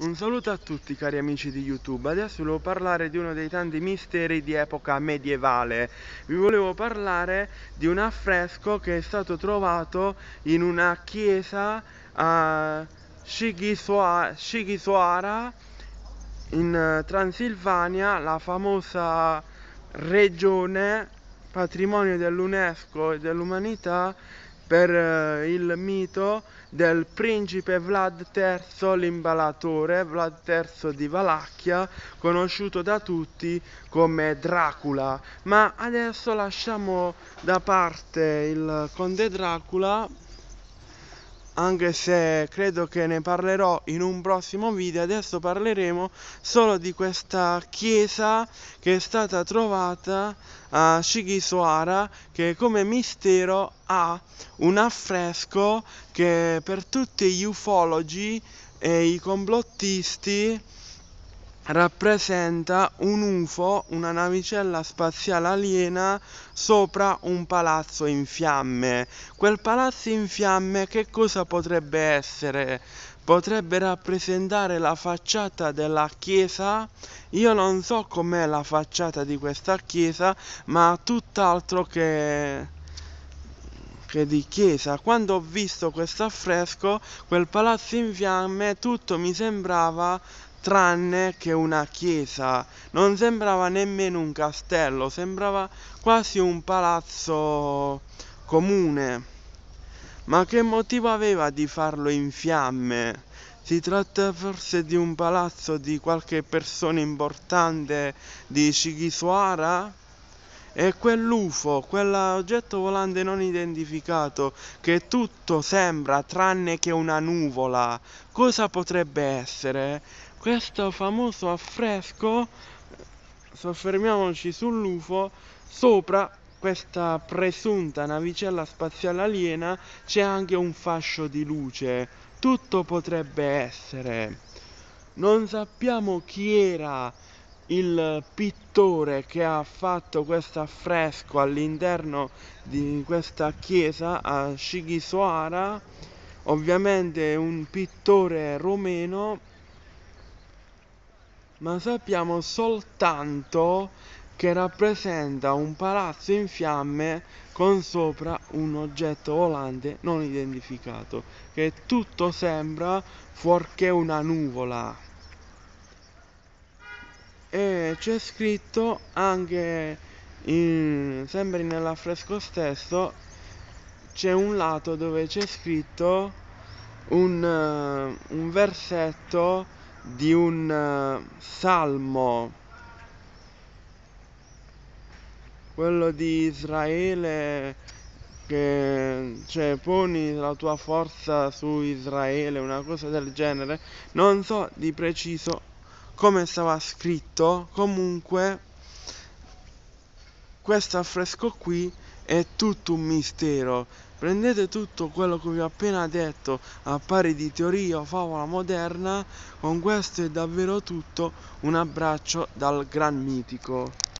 Un saluto a tutti cari amici di YouTube, adesso volevo parlare di uno dei tanti misteri di epoca medievale. Vi volevo parlare di un affresco che è stato trovato in una chiesa a Shigisoara in Transilvania, la famosa regione patrimonio dell'UNESCO e dell'umanità per eh, il mito del principe Vlad III l'imbalatore, Vlad III di Valacchia, conosciuto da tutti come Dracula. Ma adesso lasciamo da parte il conde Dracula anche se credo che ne parlerò in un prossimo video adesso parleremo solo di questa chiesa che è stata trovata a Shigiswara che come mistero ha un affresco che per tutti gli ufologi e i complottisti rappresenta un UFO, una navicella spaziale aliena sopra un palazzo in fiamme. Quel palazzo in fiamme che cosa potrebbe essere? Potrebbe rappresentare la facciata della chiesa? Io non so com'è la facciata di questa chiesa, ma tutt'altro che che di chiesa. Quando ho visto questo affresco, quel palazzo in fiamme, tutto mi sembrava tranne che una chiesa. Non sembrava nemmeno un castello, sembrava quasi un palazzo comune. Ma che motivo aveva di farlo in fiamme? Si tratta forse di un palazzo di qualche persona importante di Shigisuara? e quell'UFO, quell'oggetto volante non identificato che tutto sembra tranne che una nuvola, cosa potrebbe essere? Questo famoso affresco, soffermiamoci sull'UFO, sopra questa presunta navicella spaziale aliena c'è anche un fascio di luce, tutto potrebbe essere. Non sappiamo chi era il pittore che ha fatto questo affresco all'interno di questa chiesa a Shigisoara, ovviamente un pittore romeno, ma sappiamo soltanto che rappresenta un palazzo in fiamme con sopra un oggetto volante non identificato, che tutto sembra fuorché una nuvola c'è scritto anche in, sempre nell'affresco stesso c'è un lato dove c'è scritto un, uh, un versetto di un uh, salmo quello di Israele che cioè, poni la tua forza su Israele, una cosa del genere, non so di preciso come stava scritto, comunque questo affresco qui è tutto un mistero. Prendete tutto quello che vi ho appena detto a pari di teoria o favola moderna, con questo è davvero tutto, un abbraccio dal gran mitico.